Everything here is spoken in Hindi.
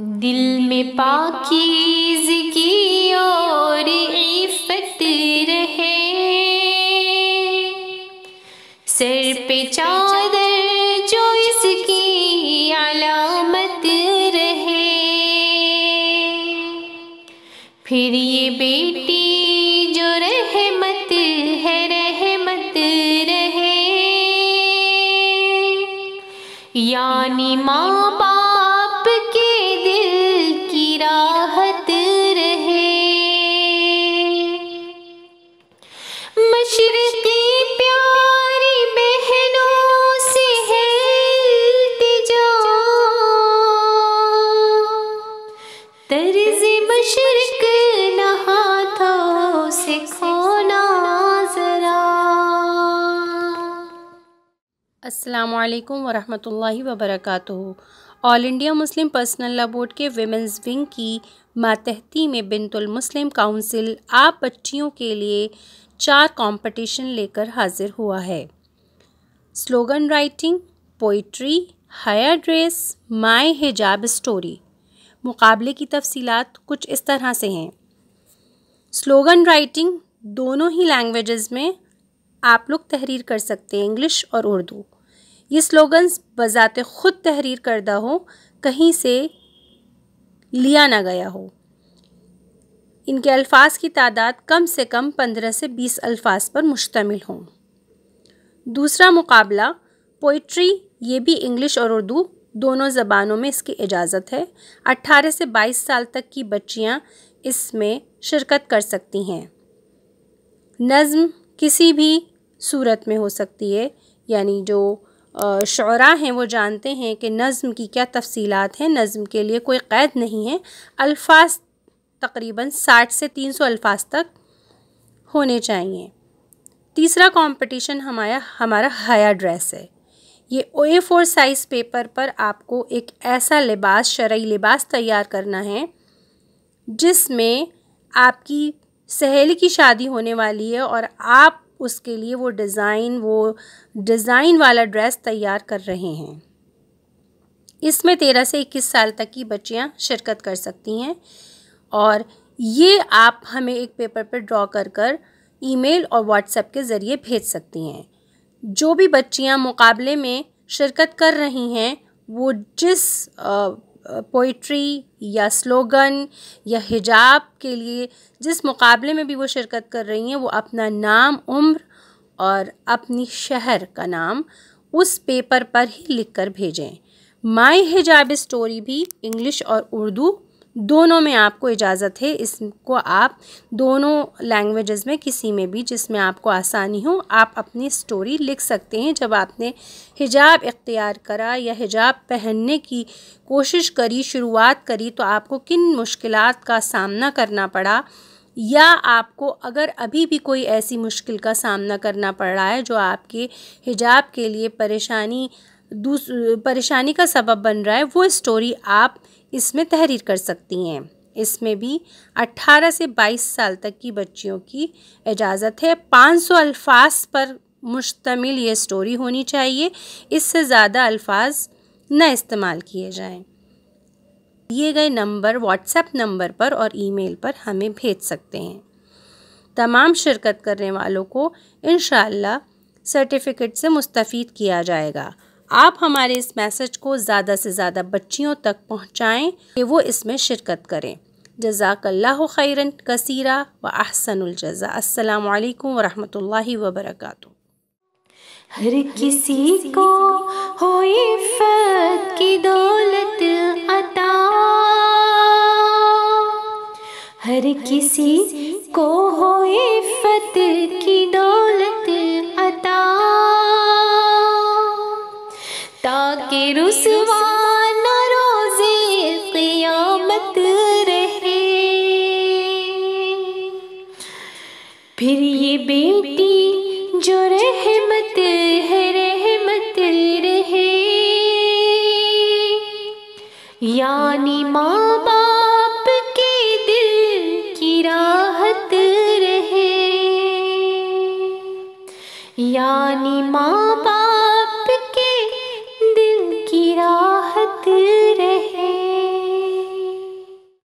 दिल में की और इफत रहे सर पे चादर जो इसकी अलामत रहे फिर ये बेटी जो रहमत है रहमत रहे यानी माँ बाप राहत रहे मशरकी प्यारी बहनों से है तर्ज मशरक नहा था जरा वरहमतुल्लाहि वबरकातुहू all India Muslim personal law board के वेमेंस विंग की मातहती में बिनतुल मुस्लिम काउंसिल आप बच्चियों के लिए चार कंपटीशन लेकर हाजिर हुआ है स्लोगन राइटिंग पोइट्री हायर ड्रेस माय हिजाब स्टोरी मुकाबले की तफसीलात कुछ इस तरह से हैं स्लोगन राइटिंग दोनों ही लैंग्वेजेस में आप लोग तहरीर कर सकते हैं इंग्लिश और उर्दू ये स्लोगन्स बज़ात ख़ुद तहरीर करदा हो कहीं से लिया ना गया हो इनके अल्फाज की तादाद कम से कम पंद्रह से बीस अल्फाज पर मुश्तमिल हों दूसरा मुकाबला पोइट्री ये भी इंग्लिश और उर्दू दोनों ज़बानों में इसकी इजाज़त है 18 से 22 साल तक की बच्चियाँ इसमें शिरकत कर सकती हैं नज़म किसी भी सूरत में हो सकती है यानी जो शरा हैं वो जानते हैं कि नज़म की क्या तफसीलात हैं नज़म के लिए कोई क़ैद नहीं है अल्फाज तकरीबन साठ से तीन सौ अल्फाज तक होने चाहिए तीसरा कंपटीशन हमारा हमारा हया ड्रेस है ये ओ ए फोर साइज़ पेपर पर आपको एक ऐसा लिबास शरा लिबास तैयार करना है जिसमें आपकी सहेली की शादी होने वाली है और आप उसके लिए वो डिज़ाइन वो डिज़ाइन वाला ड्रेस तैयार कर रहे हैं इसमें तेरह से इक्कीस साल तक की बच्चियाँ शिरकत कर सकती हैं और ये आप हमें एक पेपर पर ड्रॉ कर कर ईमेल और व्हाट्सएप के ज़रिए भेज सकती हैं जो भी बच्चियाँ मुकाबले में शिरकत कर रही हैं वो जिस पोइट्री या स्लोगन या हिजाब के लिए जिस मुकाबले में भी वो शिरकत कर रही हैं वो अपना नाम उम्र और अपनी शहर का नाम उस पेपर पर ही लिख कर भेजें माई हिजाब स्टोरी भी इंग्लिश और उर्दू दोनों में आपको इजाज़त है इसको आप दोनों लैंग्वेजेस में किसी में भी जिसमें आपको आसानी हो आप अपनी स्टोरी लिख सकते हैं जब आपने हिजाब इख्तियार करा या हिजाब पहनने की कोशिश करी शुरुआत करी तो आपको किन मुश्किल का सामना करना पड़ा या आपको अगर अभी भी कोई ऐसी मुश्किल का सामना करना पड़ रहा है जो आपके हिजाब के लिए परेशानी दूस परेशानी का सबब बन रहा है वो स्टोरी आप इसमें तहरीर कर सकती हैं इसमें भी 18 से 22 साल तक की बच्चियों की इजाज़त है 500 सौ अल्फाज पर मुश्तमिल ये स्टोरी होनी चाहिए इससे ज़्यादा अल्फाज न इस्तेमाल किए जाएं दिए गए नंबर व्हाट्सएप नंबर पर और ईमेल पर हमें भेज सकते हैं तमाम शिरकत करने वालों को इन सर्टिफिकेट से मुस्तफ़ किया जाएगा आप हमारे इस मैसेज को ज़्यादा से ज़्यादा बच्चियों तक पहुँचाएँ कि वो इसमें शिरकत करें जजाकल्ला खैरन कसीरा व अहसनजज़ा असलकम वरहमल वबरक हर किसी को हो फत की दौलत अता हर किसी को हो फत की दौलत फिर ये बेटी जो रहमत है रहमत रहे यानी माँ बाप के दिल की राहत रहे यानी माँ बाप के दिल की राहत रहे